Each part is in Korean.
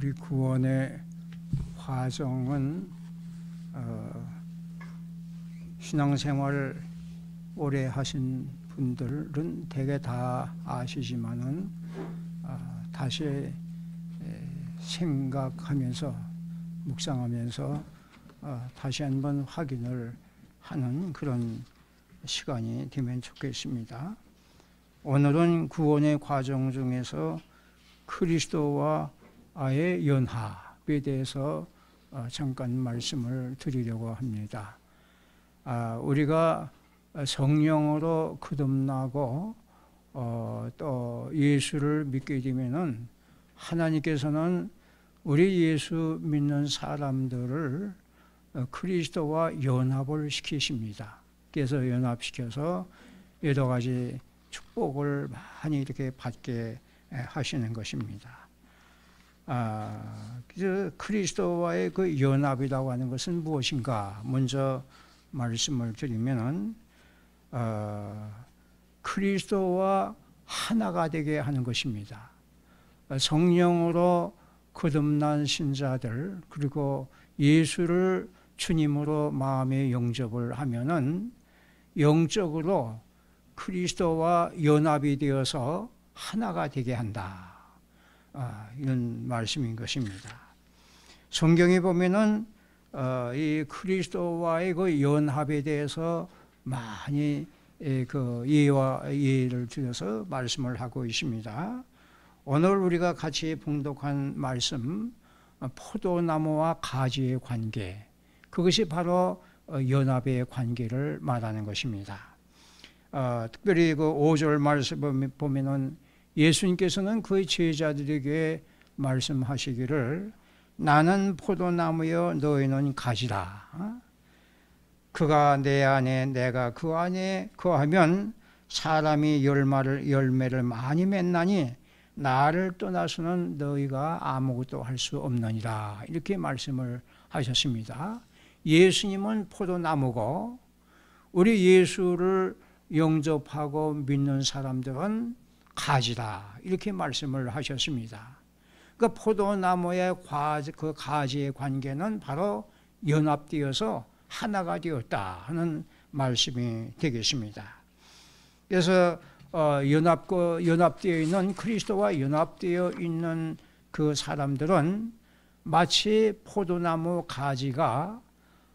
우리 구원의 과정은 어, 신앙생활 오래 하신 분들은 대개 다 아시지만은 어, 다시 생각하면서 묵상하면서 어, 다시 한번 확인을 하는 그런 시간이 되면 좋겠습니다. 오늘은 구원의 과정 중에서 그리스도와 아의 연합에 대해서 어, 잠깐 말씀을 드리려고 합니다. 아, 우리가 성령으로 거듭나고 어, 또 예수를 믿게 되면은 하나님께서는 우리 예수 믿는 사람들을 크리스도와 어, 연합을 시키십니다. 그래서 연합시켜서 여러 가지 축복을 많이 이렇게 받게 하시는 것입니다. 아, 그 크리스도와의 그 연합이라고 하는 것은 무엇인가? 먼저 말씀을 드리면은 어, 크리스도와 하나가 되게 하는 것입니다. 성령으로 거듭난 신자들 그리고 예수를 주님으로 마음에 영접을 하면은 영적으로 크리스도와 연합이 되어서 하나가 되게 한다. 아, 이런 말씀인 것입니다. 성경에 보면은 어, 이 크리스도와의 그 연합에 대해서 많이 예, 그 예와 예를 들여서 말씀을 하고 있습니다. 오늘 우리가 같이 봉독한 말씀 어, 포도나무와 가지의 관계 그것이 바로 어, 연합의 관계를 말하는 것입니다. 어, 특별히 그 5절 말씀 보면은 예수님께서는 그의 제자들에게 말씀하시기를 나는 포도나무여 너희는 가지라. 어? 그가 내 안에 내가 그 안에 거하면 사람이 열마를 열매를 많이 맺나니 나를 떠나서는 너희가 아무것도 할 수 없느니라 이렇게 말씀을 하셨습니다. 예수님은 포도나무고 우리 예수를 영접하고 믿는 사람들은 가지다 이렇게 말씀을 하셨습니다. 그 포도나무의 과지, 그 가지의 관계는 바로 연합되어서 하나가 되었다 하는 말씀이 되겠습니다. 그래서 어, 연합, 그 연합되어 있는 그리스도와 연합되어 있는 그 사람들은 마치 포도나무 가지가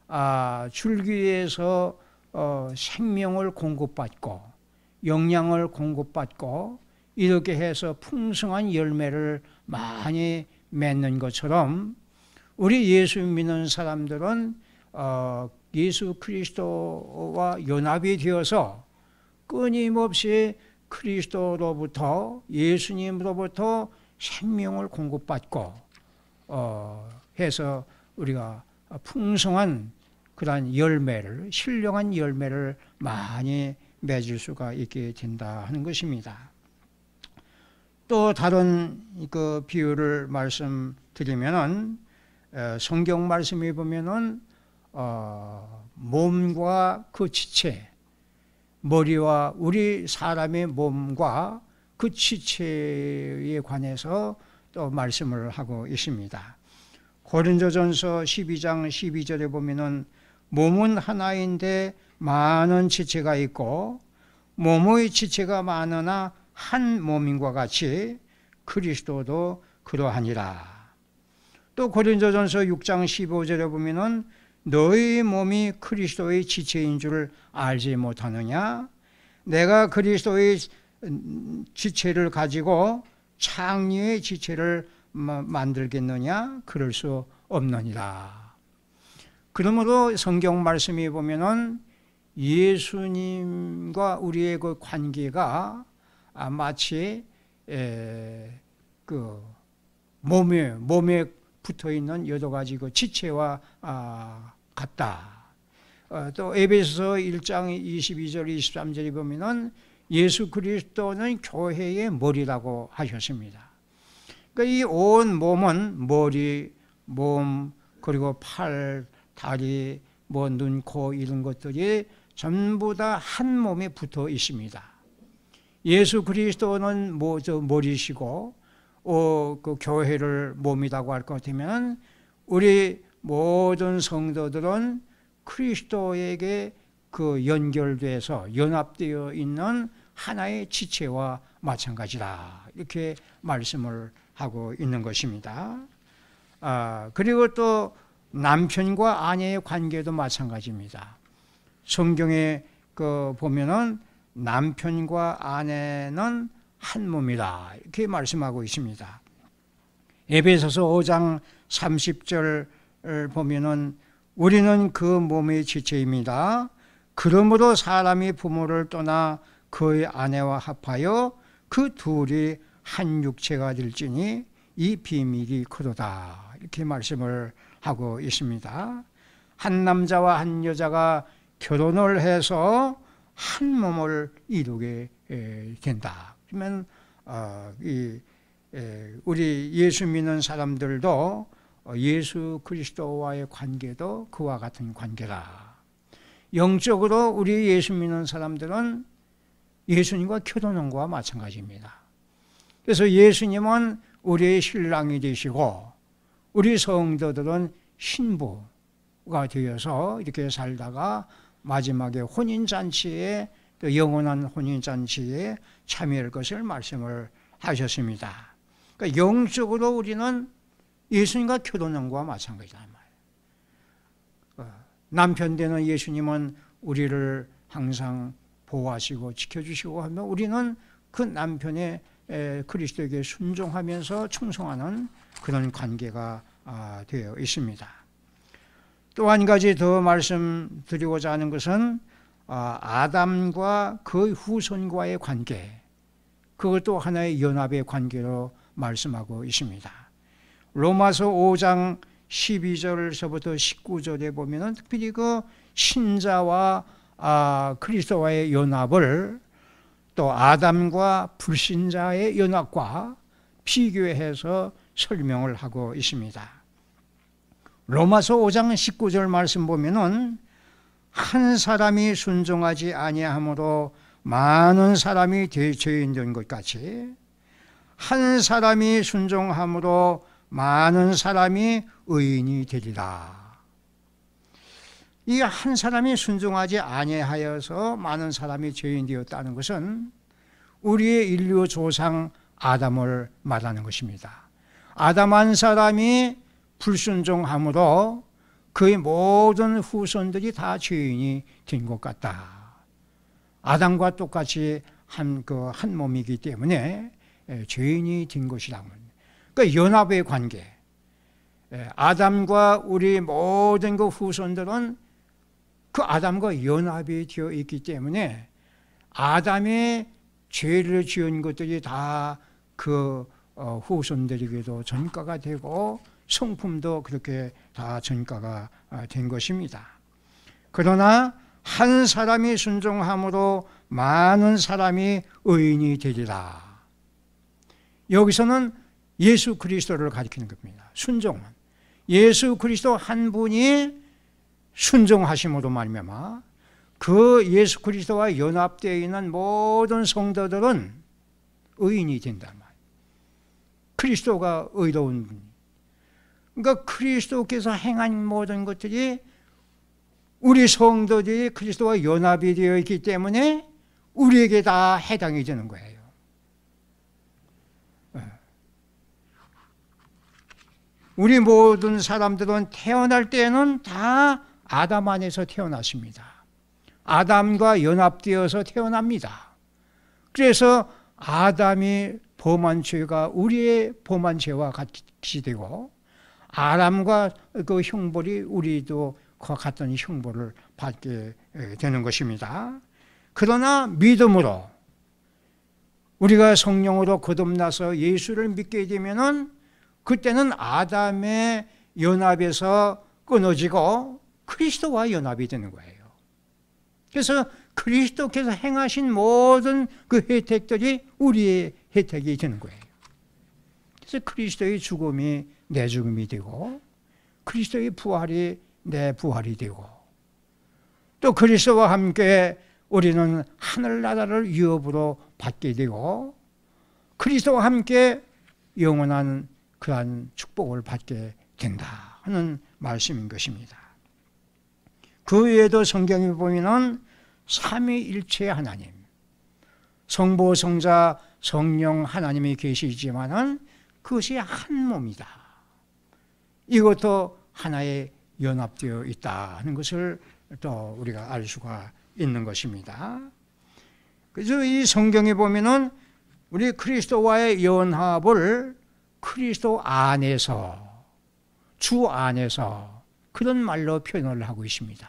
아, 줄기에서 어, 생명을 공급받고 영양을 공급받고 이렇게 해서 풍성한 열매를 많이 맺는 것처럼 우리 예수 믿는 사람들은 어, 예수 그리스도와 연합이 되어서 끊임없이 그리스도로부터 예수님으로부터 생명을 공급받고 어, 해서 우리가 풍성한 그러한 열매를 신령한 열매를 많이 맺을 수가 있게 된다 하는 것입니다. 또 다른 그 비유를 말씀드리면은 성경 말씀에 보면은 어 몸과 그 지체, 머리와 우리 사람의 몸과 그 지체에 관해서 또 말씀을 하고 있습니다. 고린도전서 12장 12절에 보면은 몸은 하나인데 많은 지체가 있고 몸의 지체가 많으나 한 몸인과 같이 그리스도도 그러하니라. 또 고린도전서 6장 15절에 보면은 너희 몸이 그리스도의 지체인 줄 알지 못하느냐? 내가 그리스도의 지체를 가지고 창녀의 지체를 만들겠느냐? 그럴 수 없느니라. 그러므로 성경 말씀이 보면은 예수님과 우리의 그 관계가 아, 마치 에, 그 몸에 몸에 붙어 있는 여러 가지 그 지체와 아, 같다. 어, 또 에베소서 1장 22절 23절에 보면은 예수 그리스도는 교회의 머리라고 하셨습니다. 그러니까 이온 몸은 머리, 몸 그리고 팔, 다리, 뭐 눈, 코 이런 것들이 전부 다 한 몸에 붙어 있습니다. 예수 그리스도는 뭐저 머리시고 어, 그 교회를 몸이라고 할 것 같으면 우리 모든 성도들은 그리스도에게 그 연결돼서 연합되어 있는 하나의 지체와 마찬가지다 이렇게 말씀을 하고 있는 것입니다. 아, 그리고 또 남편과 아내의 관계도 마찬가지입니다. 성경에 그 보면은 남편과 아내는 한 몸이다. 이렇게 말씀하고 있습니다. 에베소서 5장 30절을 보면은 우리는 그 몸의 지체입니다. 그러므로 사람이 부모를 떠나 그의 아내와 합하여 그 둘이 한 육체가 될지니 이 비밀이 크도다. 이렇게 말씀을 하고 있습니다. 한 남자와 한 여자가 결혼을 해서 한 몸을 이루게 된다. 그러면 어, 이, 에, 우리 예수 믿는 사람들도 어, 예수 그리스도와의 관계도 그와 같은 관계다. 영적으로 우리 예수 믿는 사람들은 예수님과 교도는 거와 마찬가지입니다. 그래서 예수님은 우리의 신랑이 되시고 우리 성도들은 신부가 되어서 이렇게 살다가 마지막에 혼인잔치에 또 그 영원한 혼인잔치에 참여할 것을 말씀을 하셨습니다. 그러니까 영적으로 우리는 예수님과 결혼한 거 마찬가지다. 남편 되는 예수님은 우리를 항상 보호하시고 지켜주시고 하면 우리는 그 남편의 그리스도에게 순종하면서 충성하는 그런 관계가 아, 되어 있습니다. 또한 가지 더 말씀드리고자 하는 것은 아, 아담과 그 후손과의 관계 그것도 하나의 연합의 관계로 말씀하고 있습니다. 로마서 5장 1 2절서부터 19절에 보면 특별히 그 신자와 아, 그리스도와의 연합을 또 아담과 불신자의 연합과 비교해서 설명을 하고 있습니다. 로마서 5장 19절 말씀 보면은 한 사람이 순종하지 아니함으로 많은 사람이 대죄인 것 같이 한 사람이 순종함으로 많은 사람이 의인이 되리라. 이 한 사람이 순종하지 아니하여서 많은 사람이 죄인 되었다는 것은 우리의 인류 조상 아담을 말하는 것입니다. 아담 한 사람이 불순종함으로 그의 모든 후손들이 다 죄인이 된 것 같다. 아담과 똑같이 한 그한 그 몸이기 때문에 죄인이 된 것이라면 그 연합의 관계 아담과 우리 모든 그 후손들은 그 아담과 연합이 되어 있기 때문에 아담의 죄를 지은 것들이 다그 어, 후손들에게도 전가가 되고 성품도 그렇게 다 전가가 아, 된 것입니다. 그러나 한 사람이 순종함으로 많은 사람이 의인이 되리라. 여기서는 예수 그리스도를 가리키는 겁니다. 순종은 예수 그리스도 한 분이 순종하심으로 말미암아 그 예수 그리스도와 연합되어 있는 모든 성도들은 의인이 된단 말 그리스도가 의로운 그러니까 그리스도께서 행한 모든 것들이 우리 성도들이 그리스도와 연합이 되어 있기 때문에 우리에게 다 해당이 되는 거예요. 어. 우리 모든 사람들은 태어날 때는 다 아담 안에서 태어났습니다. 아담과 연합되어서 태어납니다. 그래서 아담이 범한 죄가 우리의 범한 죄와 같이 되고 아람과 그 형벌이 우리도 그 같은 형벌을 받게 되는 것입니다. 그러나 믿음으로 우리가 성령으로 거듭나서 예수를 믿게 되면은 그때는 아담의 연합에서 끊어지고 그리스도와 연합이 되는 거예요. 그래서 그리스도께서 행하신 모든 그 혜택들이 우리의 혜택이 되는 거예요. 그래서 그리스도의 죽음이 내 죽음이 되고 그리스도의 부활이 내 부활이 되고 또 그리스도와 함께 우리는 하늘나라를 유업으로 받게 되고 그리스도와 함께 영원한 그러한 축복을 받게 된다 하는 말씀인 것입니다. 그 외에도 성경에 보면은 삼위일체 하나님, 성부, 성자, 성령 하나님이 계시지만은 그것이 한 몸이다. 이것도 하나의 연합되어 있다는 것을 또 우리가 알 수가 있는 것입니다. 그래서 이 성경에 보면은 우리 그리스도와의 연합을 그리스도 안에서 주 안에서 그런 말로 표현을 하고 있습니다.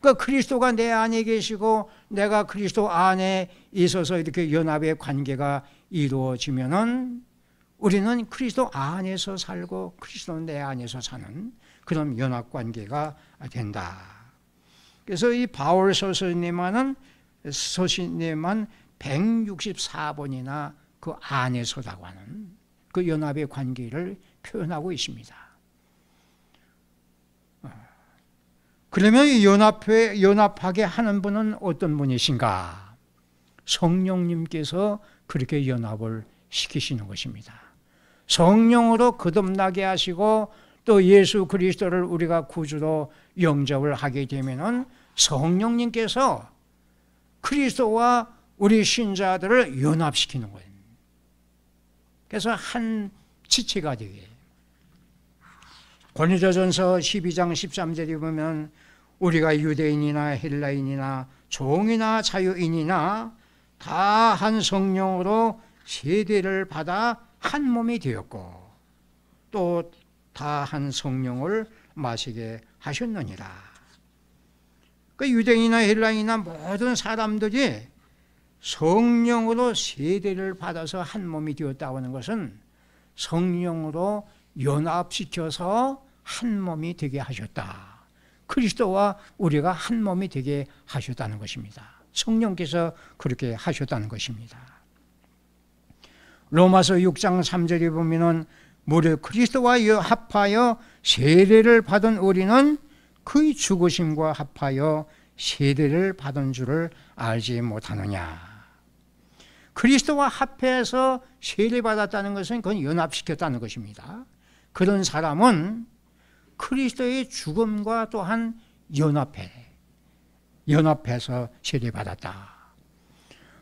그러니까 그리스도가 내 안에 계시고 내가 그리스도 안에 있어서 이렇게 연합의 관계가 이루어지면은 우리는 그리스도 안에서 살고 그리스도내 안에서 사는 그런 연합 관계가 된다. 그래서 이 바울 서신에만은 서신에만 164번이나 그 안에서라고 하는 그 연합의 관계를 표현하고 있습니다. 어. 그러면 연합회 연합하게 하는 분은 어떤 분이신가? 성령님께서 그렇게 연합을 시키시는 것입니다. 성령으로 거듭나게 하시고 또 예수 그리스도를 우리가 구주로 영접을 하게 되면은 성령님께서 그리스도와 우리 신자들을 연합시키는 거예요. 그래서 한 지체가 되게. 권위자전서 12장 13절에 보면 우리가 유대인이나 헬라인이나 종이나 자유인이나 다 한 성령으로 세대를 받아 한 몸이 되었고 또 다 한 성령을 마시게 하셨느니라. 그 유대인이나 헬라인이나 모든 사람들이 성령으로 세대를 받아서 한 몸이 되었다고 하는 것은 성령으로 연합시켜서 한 몸이 되게 하셨다. 그리스도와 우리가 한 몸이 되게 하셨다는 것입니다. 성령께서 그렇게 하셨다는 것입니다. 로마서 6장 3절에 보면은 무려 그리스도와 합하여 세례를 받은 우리는 그의 죽으심과 합하여 세례를 받은 줄을 알지 못하느냐 그리스도와 합해서 세례받았다는 것은 그건 연합시켰다는 것입니다 그런 사람은 그리스도의 죽음과 또한 연합해 연합해서 세례받았다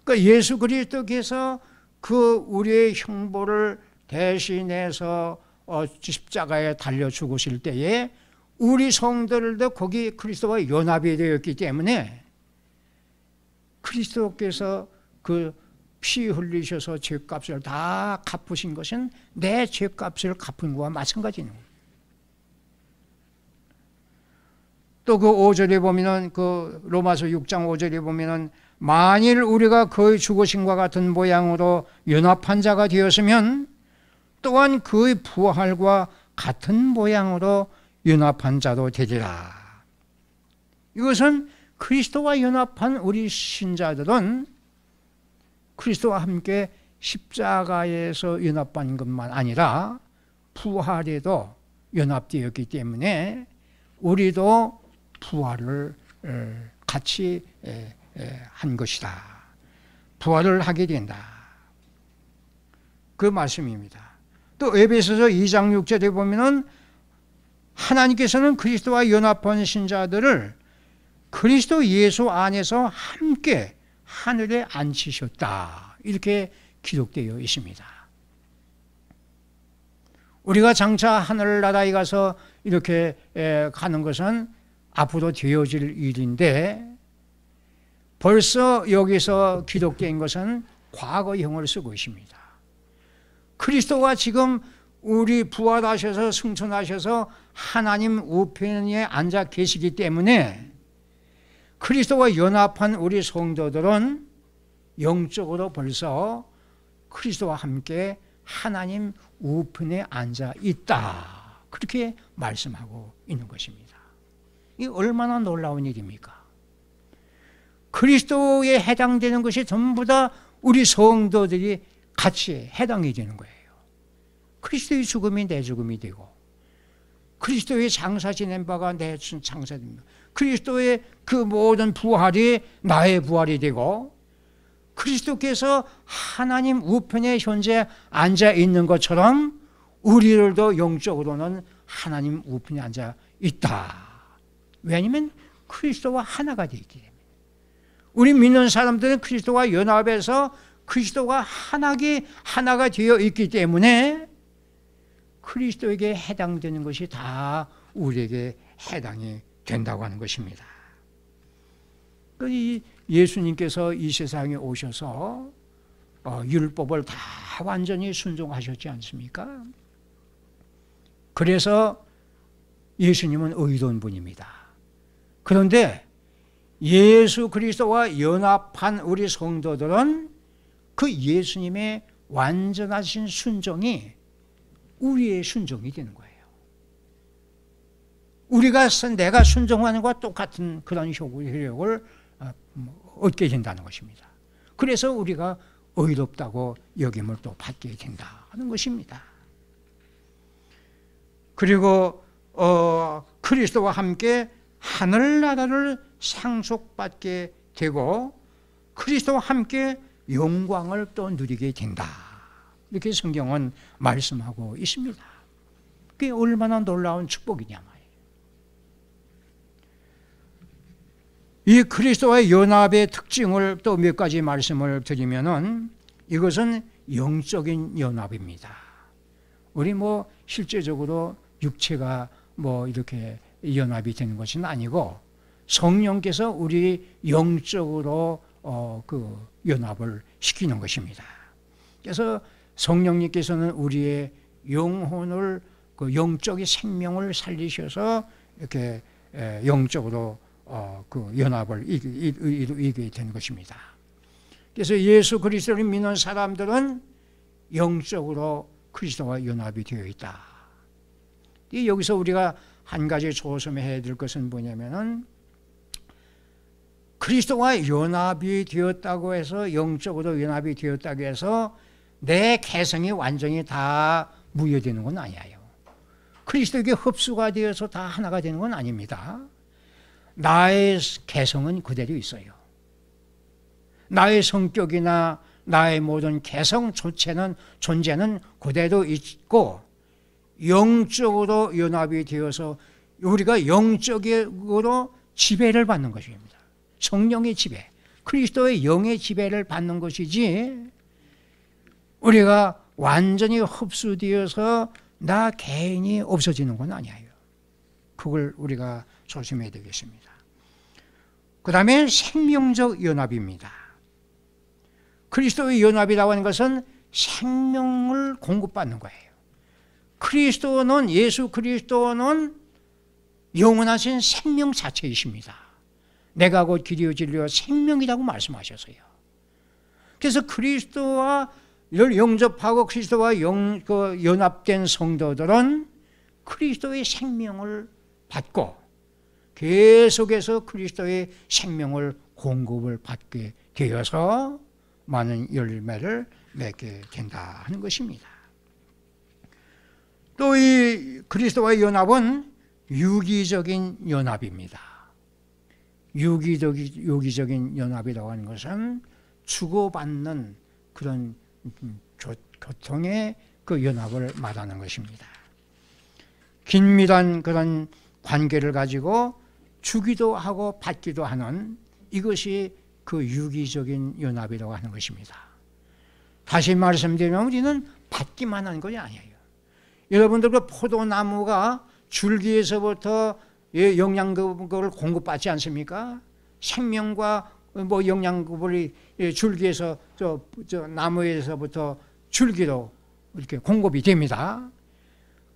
그러니까 예수 그리스도께서 그 우리의 형벌을 대신해서 어, 십자가에 달려 죽으실 때에 우리 성들도 거기 그리스도와 연합이 되었기 때문에 그리스도께서 그 피 흘리셔서 죄값을 다 갚으신 것은 내 죄값을 갚은 것과 마찬가지입니다 또 그 5절에 보면은 그 로마서 6장 5절에 보면은 만일 우리가 그의 죽으신과 같은 모양으로 연합한 자가 되었으면 또한 그의 부활과 같은 모양으로 연합한 자도 되리라. 이것은 그리스도와 연합한 우리 신자들은 그리스도와 함께 십자가에서 연합한 것만 아니라 부활에도 연합되었기 때문에 우리도 부활을 어, 같이 예, 한 것이다. 부활을 하게 된다. 그 말씀입니다. 또 에베소서 2장 6절에 보면은 하나님께서는 그리스도와 연합한 신자들을 그리스도 예수 안에서 함께 하늘에 앉히셨다. 이렇게 기록되어 있습니다. 우리가 장차 하늘나라에 가서 이렇게 가는 것은 앞으로 되어질 일인데 벌써 여기서 기독교인 것은 과거형을 쓰고 있습니다. 그리스도가 지금 우리 부활하셔서 승천하셔서 하나님 우편에 앉아 계시기 때문에 그리스도와 연합한 우리 성도들은 영적으로 벌써 그리스도와 함께 하나님 우편에 앉아 있다. 그렇게 말씀하고 있는 것입니다. 이 얼마나 놀라운 일입니까? 그리스도에 해당되는 것이 전부 다 우리 성도들이 같이 해당해지는 거예요. 그리스도의 죽음이 내 죽음이 되고 그리스도의 장사 지낸 바가 내 장사 됩니다. 그리스도의 그 모든 부활이 나의 부활이 되고 그리스도께서 하나님 우편에 현재 앉아 있는 것처럼 우리를도 영적으로는 하나님 우편에 앉아 있다. 왜냐하면 그리스도와 하나가 되기 때문에. 우리 믿는 사람들은 그리스도와 연합해서 그리스도가 하나기 하나가 되어 있기 때문에 그리스도에게 해당되는 것이 다 우리에게 해당이 된다고 하는 것입니다. 예수님께서 이 세상에 오셔서 어, 율법을 다 완전히 순종하셨지 않습니까? 그래서 예수님은 의로운 분입니다. 그런데 예수 그리스도와 연합한 우리 성도들은 그 예수님의 완전하신 순종이 우리의 순종이 되는 거예요. 우리가 내가 순종하는 것과 똑같은 그런 효력을 어, 음, 얻게 된다는 것입니다. 그래서 우리가 의롭다고 여김을 또 받게 된다 는 것입니다. 그리고 어, 그리스도와 함께 하늘나라를 상속받게 되고 그리스도와 함께 영광을 또 누리게 된다. 이렇게 성경은 말씀하고 있습니다. 그게 얼마나 놀라운 축복이냐 말이에요. 이 그리스도와의 연합의 특징을 또 몇 가지 말씀을 드리면은 이것은 영적인 연합입니다. 우리 뭐 실제적으로 육체가 뭐 이렇게 연합이 되는 것은 아니고 성령께서 우리 영적으로 어, 그 연합을 시키는 것입니다. 그래서 성령님께서는 우리의 영혼을 그 영적인 생명을 살리셔서 이렇게 영적으로 어, 그 연합을 이루게 되는 것입니다. 그래서 예수 그리스도를 믿는 사람들은 영적으로 그리스도와 연합이 되어 있다. 여기서 우리가 한 가지 조심해야 될 것은 뭐냐면은 그리스도와 연합이 되었다고 해서 영적으로 연합이 되었다고 해서 내 개성이 완전히 다 무효되는 건 아니에요. 그리스도에게 흡수가 되어서 다 하나가 되는 건 아닙니다. 나의 개성은 그대로 있어요. 나의 성격이나 나의 모든 개성 조체는 존재는 그대로 있고 영적으로 연합이 되어서 우리가 영적으로 지배를 받는 것입니다. 성령의 지배, 크리스도의 영의 지배를 받는 것이지 우리가 완전히 흡수되어서 나 개인이 없어지는 건 아니에요. 그걸 우리가 조심해야 되겠습니다. 그 다음에 생명적 연합입니다. 그리스도의 연합이라고 하는 것은 생명을 공급받는 거예요. 그리스도는 예수 그리스도는 영원하신 생명 자체이십니다. 내가 곧 길이요 진리요 생명이라고 말씀하셨어요. 그래서 그리스도와 영접하고 그리스도와 영, 그 연합된 성도들은 그리스도의 생명을 받고 계속해서 그리스도의 생명을 공급을 받게 되어서 많은 열매를 맺게 된다 하는 것입니다. 또이 그리스도와의 연합은 유기적인 연합입니다. 유기적, 유기적인 연합이라고 하는 것은 주고받는 그런 음, 교통의 그 연합을 말하는 것입니다. 긴밀한 그런 관계를 가지고 주기도 하고 받기도 하는 이것이 그 유기적인 연합이라고 하는 것입니다. 다시 말씀드리면 우리는 받기만 하는 것이 아니에요. 여러분들 그 포도나무가 줄기에서부터 예, 영양급을 공급받지 않습니까? 생명과 뭐 영양급을 예, 줄기에서 저, 저 나무에서부터 줄기로 이렇게 공급이 됩니다.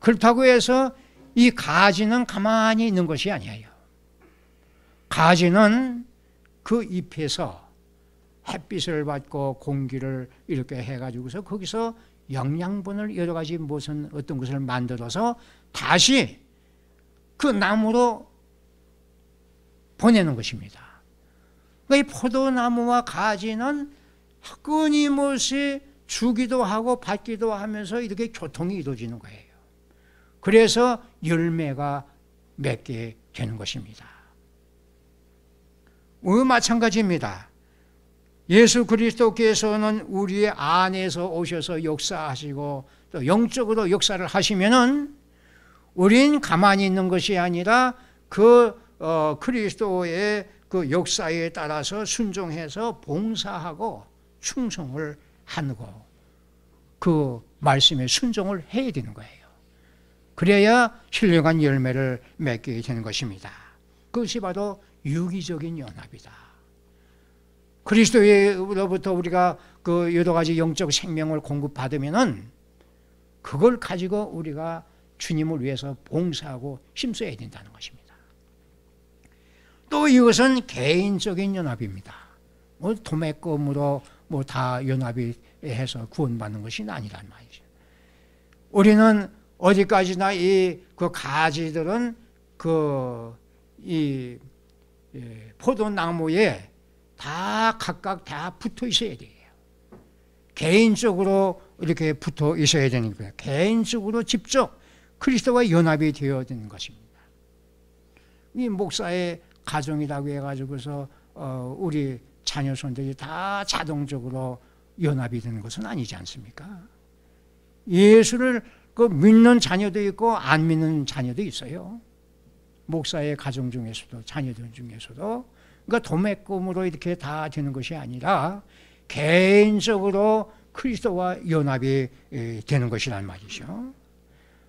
그렇다고 해서 이 가지는 가만히 있는 것이 아니에요. 가지는 그 잎에서 햇빛을 받고 공기를 이렇게 해가지고서 거기서 영양분을 여러 가지 무슨 어떤 것을 만들어서 다시 그 나무로 보내는 것입니다. 그러니까 이 포도나무와 가지는 끊임없이 주기도 하고 받기도 하면서 이렇게 교통이 이루어지는 거예요. 그래서 열매가 맺게 되는 것입니다. 어, 마찬가지입니다. 예수 그리스도께서는 우리 안에서 오셔서 역사하시고 또 영적으로 역사를 하시면은 우린 가만히 있는 것이 아니라 그 어, 그리스도의 그 역사에 따라서 순종해서 봉사하고 충성을 하고 그 말씀에 순종을 해야 되는 거예요. 그래야 신령한 열매를 맺게 되는 것입니다. 그것이 바로 유기적인 연합이다. 그리스도로부터 우리가 그 여러 가지 영적 생명을 공급받으면은 그걸 가지고 우리가 주님을 위해서 봉사하고 힘써야 된다는 것입니다. 또 이것은 개인적인 연합입니다. 뭐 도매금으로 뭐 다 연합이 해서 구원받는 것이 아니란 말이죠. 우리는 어디까지나 이 그 가지들은 그이 예, 포도나무에 다 각각 다 붙어 있어야 돼요. 개인적으로 이렇게 붙어 있어야 되는 거예요. 개인적으로 직접 그리스도와 연합이 되어야 되는 것입니다. 이 목사의 가정이라고 해가지고서 어, 우리 자녀손들이 다 자동적으로 연합이 되는 것은 아니지 않습니까? 예수를 그 믿는 자녀도 있고 안 믿는 자녀도 있어요. 목사의 가정 중에서도 자녀들 중에서도 그러니까 도매 꿈으로 이렇게 다 되는 것이 아니라 개인적으로 크리스도와 연합이 되는 것이란 말이죠.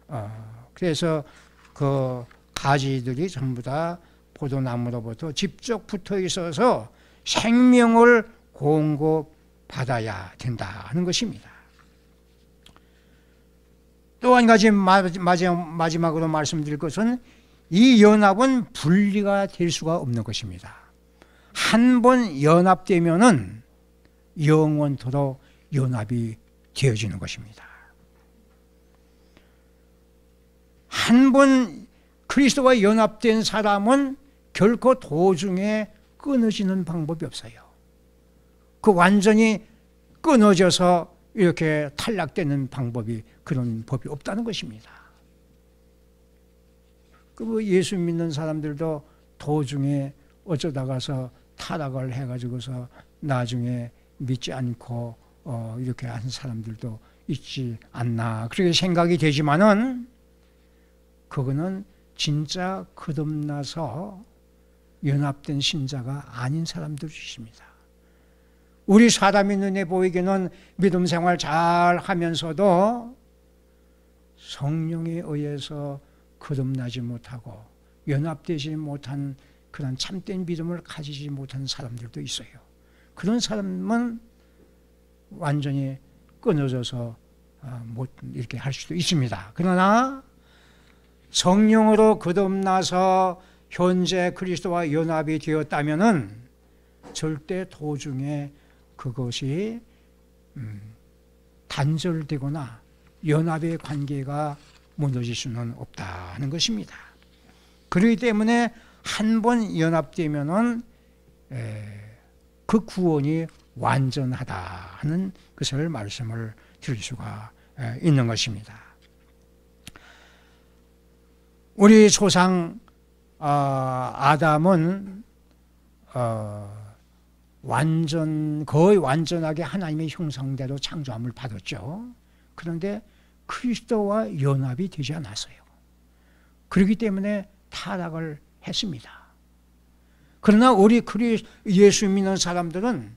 어, 그래서 그 가지들이 전부 다 포도나무로부터 직접 붙어 있어서 생명을 공급받아야 된다는 것입니다. 또 한 가지 마지막으로 말씀드릴 것은 이 연합은 분리가 될 수가 없는 것입니다. 한번 연합되면은 영원토록 연합이 되어지는 것입니다. 한번 그리스도와 연합된 사람은 결코 도중에 끊어지는 방법이 없어요. 그 완전히 끊어져서 이렇게 탈락되는 방법이 그런 법이 없다는 것입니다. 그 뭐 예수 믿는 사람들도 도중에 어쩌다가서 타락을 해가지고서 나중에 믿지 않고 어, 이렇게 한 사람들도 있지 않나 그렇게 생각이 되지만은 그거는 진짜 거듭나서 연합된 신자가 아닌 사람들이십니다. 우리 사람이 눈에 보이기는 믿음 생활 잘 하면서도 성령에 의해서 거듭나지 못하고 연합되지 못한 그런 참된 믿음을 가지지 못한 사람들도 있어요. 그런 사람은 완전히 끊어져서 아, 못 이렇게 할 수도 있습니다. 그러나 성령으로 거듭나서 현재 그리스도와 연합이 되었다면은 절대 도중에 그것이 음, 단절되거나 연합의 관계가 무너질 수는 없다는 것입니다. 그렇기 때문에 한번 연합되면은 에, 그 구원이 완전하다 하는 것을 그 말씀을 드릴 수가 에, 있는 것입니다. 우리 조상 어, 아담은 어, 완전 거의 완전하게 하나님의 형상대로 창조함을 받았죠. 그런데 크리스도와 연합이 되지 않았어요. 그렇기 때문에 타락을 했습니다. 그러나 우리 그리, 예수 믿는 사람들은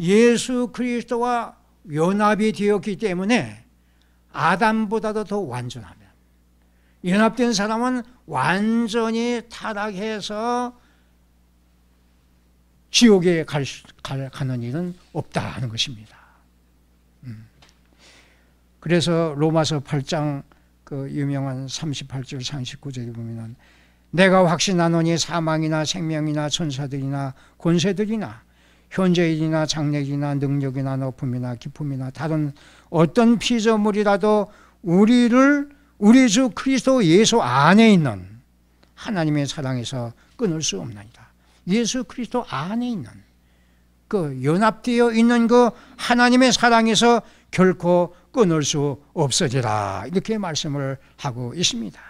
예수 그리스도와 연합이 되었기 때문에 아담보다도 더 완전합니다. 연합된 사람은 완전히 타락해서 지옥에 갈, 갈, 가는 일은 없다 하는 것입니다. 음. 그래서 로마서 8장 그 유명한 38절 39절에 보면은 내가 확신하노니 사망이나 생명이나 천사들이나 권세들이나 현재일이나 장래일이나 능력이나 높음이나 기쁨이나 다른 어떤 피조물이라도 우리를 우리 주 그리스도 예수 안에 있는 하나님의 사랑에서 끊을 수 없나이다. 예수 그리스도 안에 있는 그 연합되어 있는 그 하나님의 사랑에서 결코 끊을 수없어지라 이렇게 말씀을 하고 있습니다.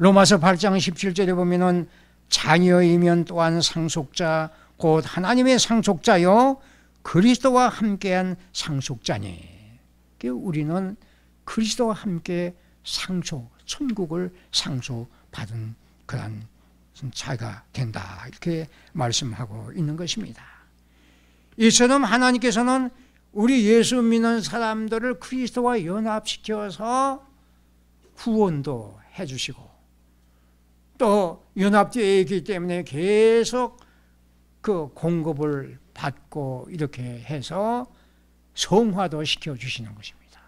로마서 8장 17절에 보면은 자녀이면 또한 상속자 곧 하나님의 상속자요 그리스도와 함께한 상속자니 우리는 그리스도와 함께 상속 천국을 상속받은 그런 자가 된다 이렇게 말씀하고 있는 것입니다 이처럼 하나님께서는 우리 예수 믿는 사람들을 그리스도와 연합시켜서 구원도 해주시고 또 연합되어 있기 때문에 계속 그 공급을 받고 이렇게 해서 성화도 시켜주시는 것입니다.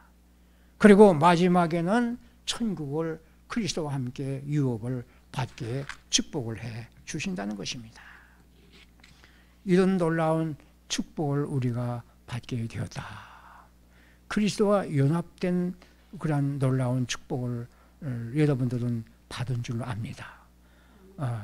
그리고 마지막에는 천국을 그리스도와 함께 유업을 받게 축복을 해 주신다는 것입니다. 이런 놀라운 축복을 우리가 받게 되었다. 그리스도와 연합된 그러 놀라운 축복을 어, 여러분들은 받은 줄 압니다. 어,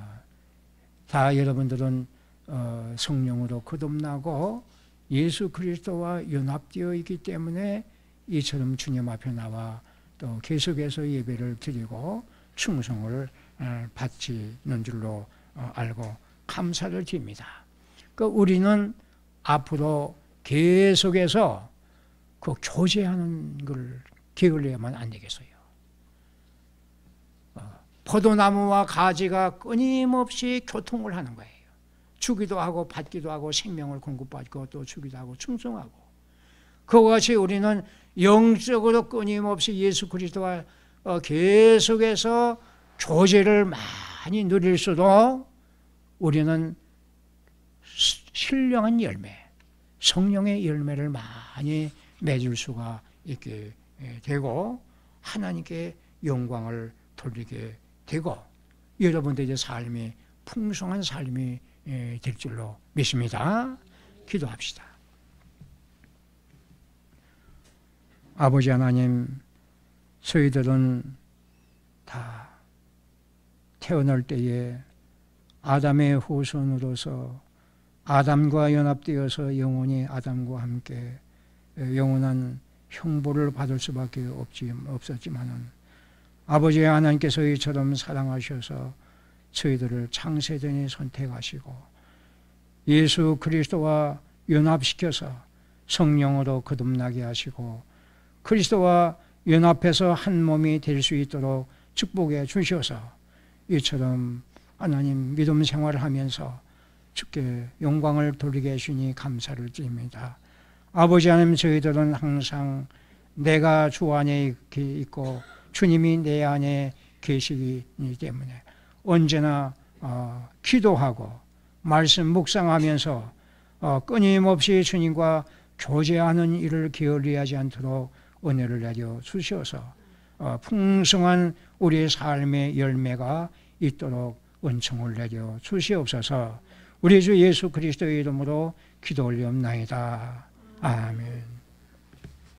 다 여러분들은 어, 성령으로 거듭나고 예수 그리스도와 연합되어 있기 때문에 이처럼 주님 앞에 나와 또 계속해서 예배를 드리고 충성을 받지는 어, 줄로 알고 감사를 드립니다. 그 우리는 앞으로 계속해서 그 교제하는 걸 게을려야만 안 되겠어요. 포도나무와 가지가 끊임없이 교통을 하는 거예요. 주기도 하고 받기도 하고 생명을 공급받고 또 주기도 하고 충성하고 그와 이 우리는 영적으로 끊임없이 예수 그리스도와 어, 계속해서 교제를 많이 누릴수록 우리는 신령한 열매, 성령의 열매를 많이 맺을 수가 있게 예, 되고 하나님께 영광을 돌리게 되고 여러분들의 삶이 풍성한 삶이 예, 될 줄로 믿습니다. 기도합시다. 아버지 하나님, 저희들은 다 태어날 때에 아담의 후손으로서 아담과 연합되어서 영원히 아담과 함께 영원한 형벌을 받을 수밖에 없지, 없었지만은 아버지 하나님께서 이처럼 사랑하셔서 저희들을 창세전에 선택하시고 예수 그리스도와 연합시켜서 성령으로 거듭나게 하시고 그리스도와 연합해서 한 몸이 될 수 있도록 축복해 주셔서 이처럼 하나님 믿음 생활을 하면서 주께 영광을 돌리게 해주니 감사를 드립니다. 아버지 하나님 저희들은 항상 내가 주 안에 있고 주님이 내 안에 계시기 때문에 언제나 어, 기도하고 말씀 묵상하면서 어, 끊임없이 주님과 교제하는 일을 게을리하지 않도록 은혜를 내려 주셔서 어, 풍성한 우리의 삶의 열매가 있도록 은총을 내려 주시옵소서 우리 주 예수 그리스도의 이름으로 기도 올리옵나이다. 아멘